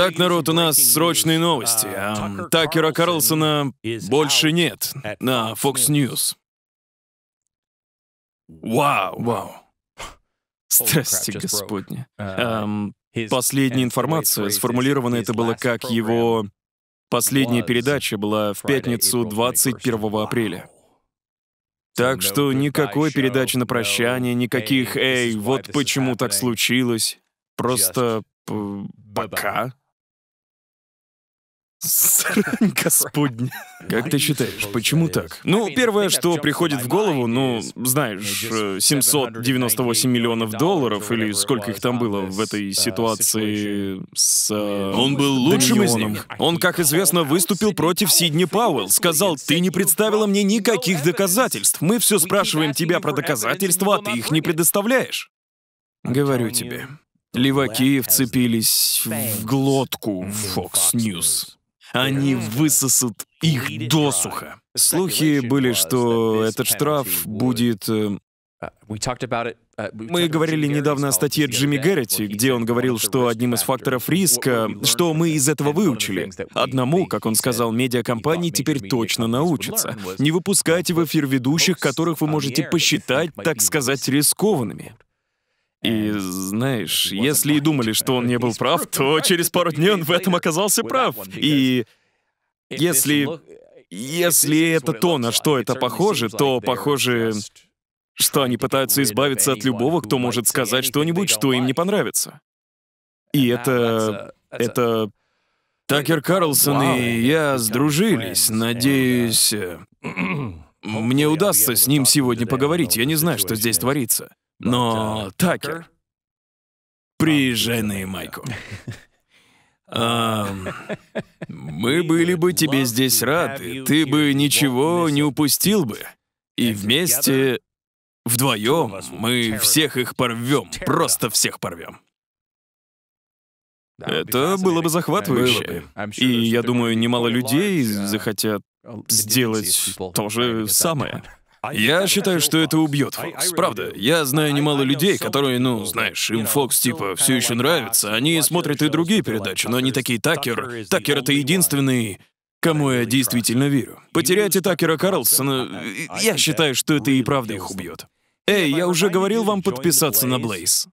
Итак, народ, у нас срочные новости. А, Такера Карлсона больше нет на Fox News. Вау, вау. Страсти Господни. Эм, последняя информация, сформулирована это было как его... Последняя передача была в пятницу 21 апреля. Так что никакой передачи на прощание, никаких «Эй, вот почему так случилось». Просто пока. Срань господня. Как ты считаешь, почему так? Ну, первое, что приходит в голову, ну, знаешь, 798 э, миллионов долларов, или сколько их там было uh, в этой ситуации с... Э, Он был лучшим из них. Он, как известно, выступил против Сидни Пауэлл. Сказал, ты не представила мне никаких доказательств. Мы все спрашиваем тебя про доказательства, а ты их не предоставляешь. Говорю тебе. Леваки вцепились в глотку Fox News. Они высосут их досуха. Слухи были, что этот штраф будет... Э, а, uh, мы говорили недавно о статье Джимми Гэрроти, где он говорил, что одним из факторов риска, что мы из этого выучили. Одному, как он сказал, медиакомпании теперь точно научатся. Не выпускайте в эфир ведущих, которых вы можете посчитать, так сказать, рискованными. И знаешь, если и думали, что он не был прав, то через пару дней он в этом оказался прав. И если... Если это то, на что это похоже, то похоже, что они пытаются избавиться от любого, кто может сказать что-нибудь, что им не понравится. И это... это... Такер Карлсон и я сдружились. Uh, Надеюсь, э, мне удастся с ним сегодня поговорить. Я не знаю, что здесь творится. Но Такер, приезжай на Ямайку. А, мы были бы тебе здесь рады, ты бы ничего не упустил бы. И вместе, вдвоем, мы всех их порвем, просто всех порвем. Это было бы э, захватывающе. И я думаю, немало людей э, захотят сделать то же самое. Я считаю, что это убьет Фокс, правда. Я знаю немало людей, которые, ну, знаешь, им Фокс типа все еще нравится. Они смотрят и другие передачи, но они такие Такер. Такер это единственный, кому я действительно верю. Потеряйте Такера Карлсона, э, я считаю, что это и правда их убьет. Эй, я уже говорил вам подписаться на Блейз.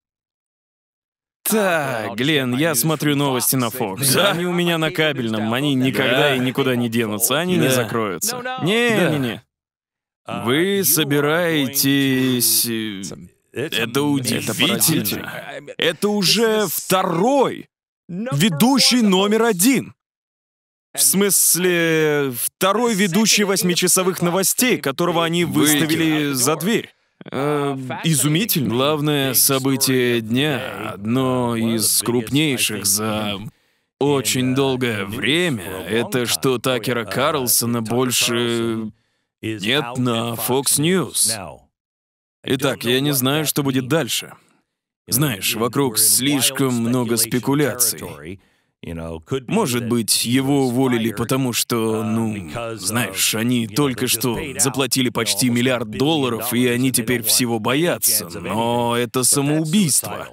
Так, Глен, я смотрю новости на Fox. Да? Они у меня на кабельном, они никогда да. и никуда не денутся, они да. не закроются. Ну, ну. Не-не-не. А Вы собираетесь... Э, это удивительно. Это уже второй ведущий номер один. В смысле, второй ведущий восьмичасовых новостей, которого они выставили за дверь. Uh, э, изумительно. Главное событие дня, одно uh, из крупнейших за uh, очень долгое время, это что oh, Такера Карлсона больше нет на Fox News. Итак, я не знаю, что будет дальше. Знаешь, вокруг слишком много спекуляций. Может быть, его уволили, потому что, uh, ну, знаешь, они только что заплатили почти миллиард долларов, и они теперь всего боятся. Но это самоубийство.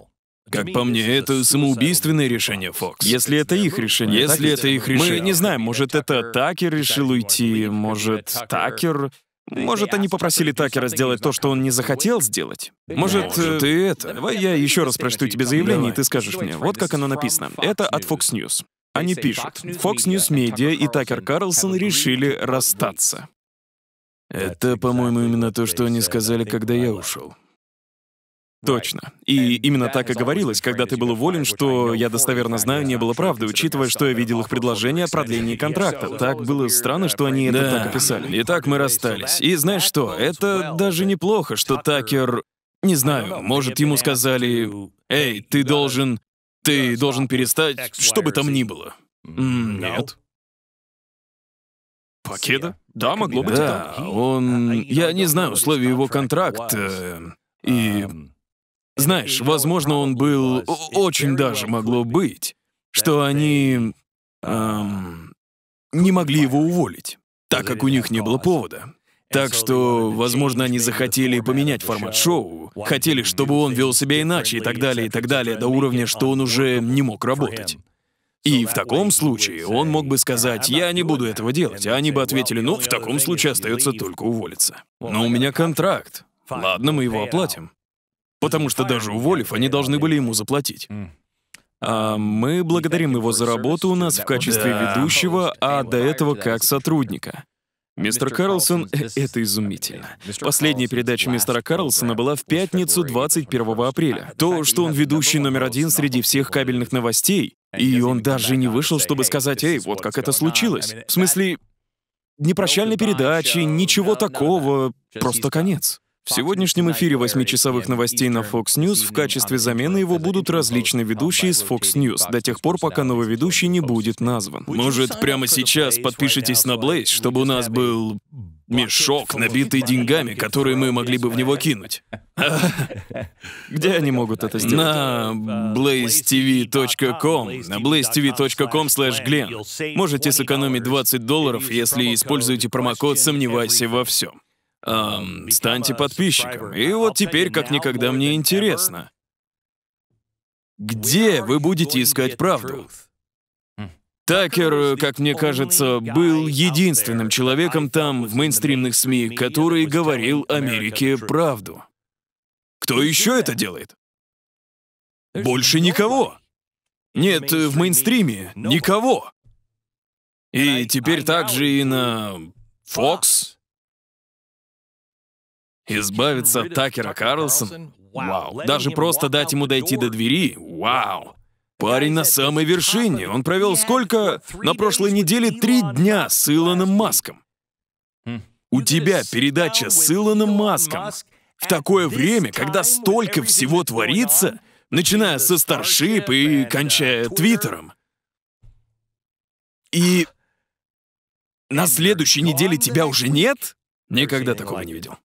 Как по мне, это самоубийственное решение Фокс. Если это их решение. Если это их решение. Мы не знаем, может, это Такер решил уйти, может, Такер... Может, они попросили Такера сделать то, что он не захотел сделать? Может, э, ты это... Давай я еще раз прочту тебе заявление, Давай. и ты скажешь мне. Вот как оно написано. Это от Fox News. Они пишут, Fox News Media и Такер Карлсон решили расстаться. Это, по-моему, именно то, что они сказали, когда я ушел. Точно. И именно так и говорилось, когда ты был уволен, что, я достоверно знаю, не было правды, учитывая, что я видел их предложение о продлении контракта. Так было странно, что они это так описали. И так мы расстались. И знаешь что, это даже неплохо, что Такер... Не знаю, может, ему сказали, «Эй, ты должен... Ты должен перестать, что бы там ни было». нет. Пакета? Да, могло быть. Да, он... Я не знаю условия его контракта. Э, и знаешь, возможно, он был... Очень даже могло быть, что они... Эм, не могли его уволить, так как у них не было повода. Так что, возможно, они захотели поменять формат шоу, хотели, чтобы он вел себя иначе и так далее, и так далее, до уровня, что он уже не мог работать. И в таком случае он мог бы сказать, я не буду этого делать, а они бы ответили, ну, в таком случае остается только уволиться. Но у меня контракт. Ладно, мы его оплатим. Потому что даже уволив, они должны были ему заплатить. А мы благодарим его за работу у нас в качестве ведущего, а до этого как сотрудника. Мистер Карлсон — это изумительно. Последняя передача мистера Карлсона была в пятницу 21 апреля. То, что он ведущий номер один среди всех кабельных новостей, и он даже не вышел, чтобы сказать, «Эй, вот как это случилось». В смысле, не прощальной передачи, ничего такого, просто конец. В сегодняшнем эфире восьмичасовых новостей на Fox News в качестве замены его будут различные ведущие с Fox News до тех пор, пока новый ведущий не будет назван. Может, прямо сейчас подпишитесь на Blaze, чтобы у нас был мешок, набитый деньгами, которые мы могли бы в него кинуть. Где они могут это сделать? На blazetv.com, на blazetv.com slash glen. Можете сэкономить 20 долларов, если используете промокод «Сомневайся во всем». Эм, станьте подписчиком. И вот теперь как никогда мне интересно. Где вы будете искать правду? Хм. Такер, как мне кажется, был единственным человеком там, в мейнстримных СМИ, который говорил Америке правду. Кто еще это делает? Больше никого. Нет, э, в мейнстриме никого. И теперь также и на Fox, Избавиться от Такера Карлсона? Вау. Даже просто дать ему дойти до двери? Вау. Парень на самой вершине. Он провел сколько? На прошлой неделе три дня с Илоном Маском. У тебя передача с Илоном Маском. В такое время, когда столько всего творится, начиная со Старшип и кончая Твиттером. И на следующей неделе тебя уже нет? Никогда такого не видел.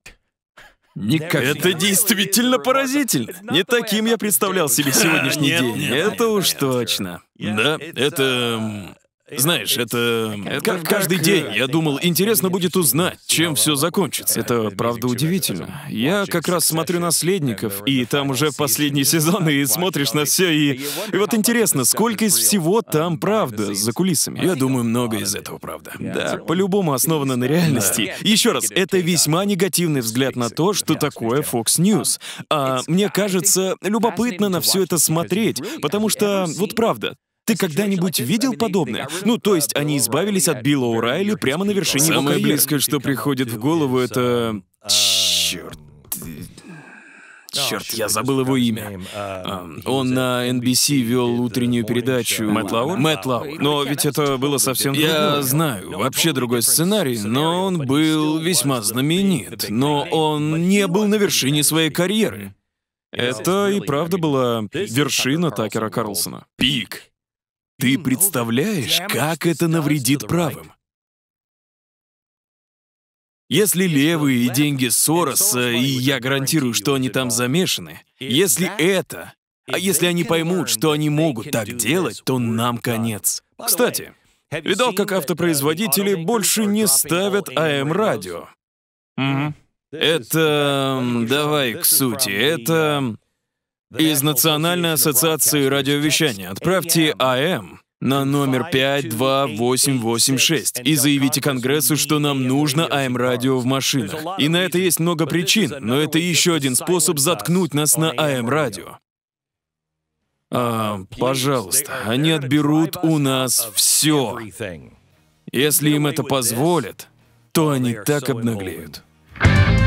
Никак. Это действительно поразительно. Не таким я представлял себе сегодняшний день. Это уж точно. Да, это... Знаешь, это... это каждый день я думал, интересно будет узнать, чем все закончится. Это правда удивительно. Я как раз смотрю «Наследников», и там уже последний сезон, и смотришь на все, и... И вот интересно, сколько из всего там правда за кулисами? Я думаю, много из этого правда. Да, по-любому основано на реальности. Еще раз, это весьма негативный взгляд на то, что такое Fox News. А мне кажется, любопытно на все это смотреть, потому что, вот правда, ты когда-нибудь видел подобное? Ну, то есть они избавились от Билла Урайли прямо на вершине Самое его карьеры. близкое, что приходит в голову, это... Черт. Черт, я забыл его имя. А, он на NBC вел утреннюю передачу. Мэтт Лауэр? Мэтт Лауэр. Но ведь это было совсем Я знаю, вообще другой сценарий, но он был весьма знаменит. Но он не был на вершине своей карьеры. Это и правда была вершина Такера Карлсона. Пик. Ты ну, представляешь, как это навредит правым? Если левые и деньги Сороса, и я гарантирую, что они там замешаны, если это, а если они поймут, uh, что они могут так делать, то нам конец. Кстати, видал, как uh, автопроизводители больше не ставят АМ-радио? Угу. Mm-hmm. Uh, это... давай к сути. Это... Из Национальной ассоциации радиовещания отправьте АМ на номер 52886 и заявите Конгрессу, что нам нужно АМ-радио в машинах. И на это есть много причин, но это еще один способ заткнуть нас на АМ-радио. А, пожалуйста, они отберут у нас все. Если им это позволят, то они так обнаглеют. Thank you.